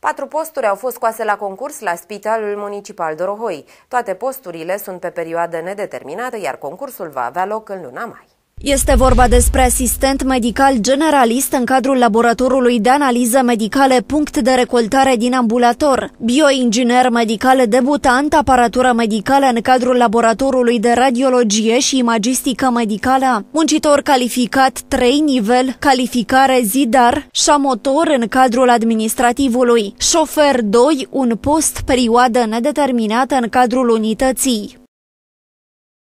Patru posturi au fost scoase la concurs la Spitalul Municipal Dorohoi. Toate posturile sunt pe perioadă nedeterminată, iar concursul va avea loc în luna mai. Este vorba despre asistent medical generalist în cadrul laboratorului de analiză medicale punct de recoltare din ambulator, bioinginer medical debutant, aparatură medicală în cadrul laboratorului de radiologie și imagistică medicală, muncitor calificat 3 nivel, calificare zidar, șamotor în cadrul administrativului, șofer 2, un post perioadă nedeterminată în cadrul unității.